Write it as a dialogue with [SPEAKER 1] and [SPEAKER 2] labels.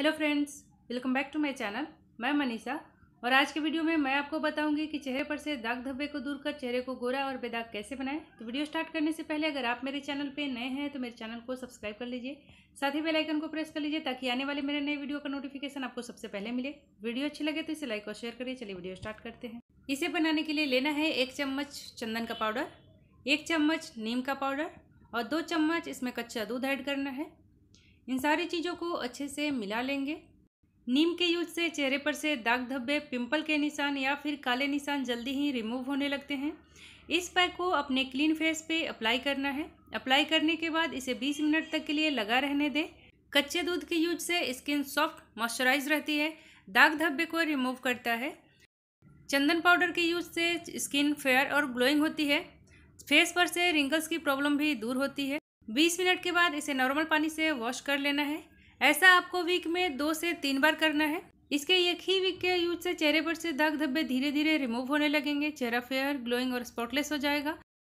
[SPEAKER 1] hello friends welcome back to my channel मैं मनीषा और आज के वीडियो में मैं आपको बताऊंगी कि चेहरे पर से दाग धब्बे को दूर कर चेहरे को गोरा और बेदाग कैसे बनाएं तो वीडियो स्टार्ट करने से पहले अगर आप मेरे चैनल पे नए हैं तो मेरे चैनल को सब्सक्राइब कर लीजिए साथ ही बेलाइकन को प्रेस कर लीजिए ताकि आने वाले मेरे नए वीडियो का नोटिफिकेशन आपको सबसे पहले मिले वीडियो अच्छी लगे तो इसे लाइक और शेयर करिए चलिए वीडियो स्टार्ट करते हैं इसे बनाने के लिए लेना है एक चम्मच चंदन का पाउडर एक चम्मच नीम का पाउडर और दो चम्मच इसमें कच्चा दूध ऐड करना है इन सारी चीज़ों को अच्छे से मिला लेंगे नीम के यूज से चेहरे पर से दाग धब्बे पिंपल के निशान या फिर काले निशान जल्दी ही रिमूव होने लगते हैं इस पैक को अपने क्लीन फेस पे अप्लाई करना है अप्लाई करने के बाद इसे 20 मिनट तक के लिए लगा रहने दें कच्चे दूध के यूज से स्किन सॉफ्ट मॉइस्चराइज रहती है दाग धब्बे को रिमूव करता है चंदन पाउडर के यूज से स्किन फेयर और ग्लोइंग होती है फेस पर से रिंकल्स की प्रॉब्लम भी दूर होती है बीस मिनट के बाद इसे नॉर्मल पानी से वॉश कर लेना है ऐसा आपको वीक में दो से तीन बार करना है इसके एक ही वीक के यूज से चेहरे पर से दाग धब्बे धीरे धीरे रिमूव होने लगेंगे चेहरा फेयर ग्लोइंग और स्पॉटलेस हो जाएगा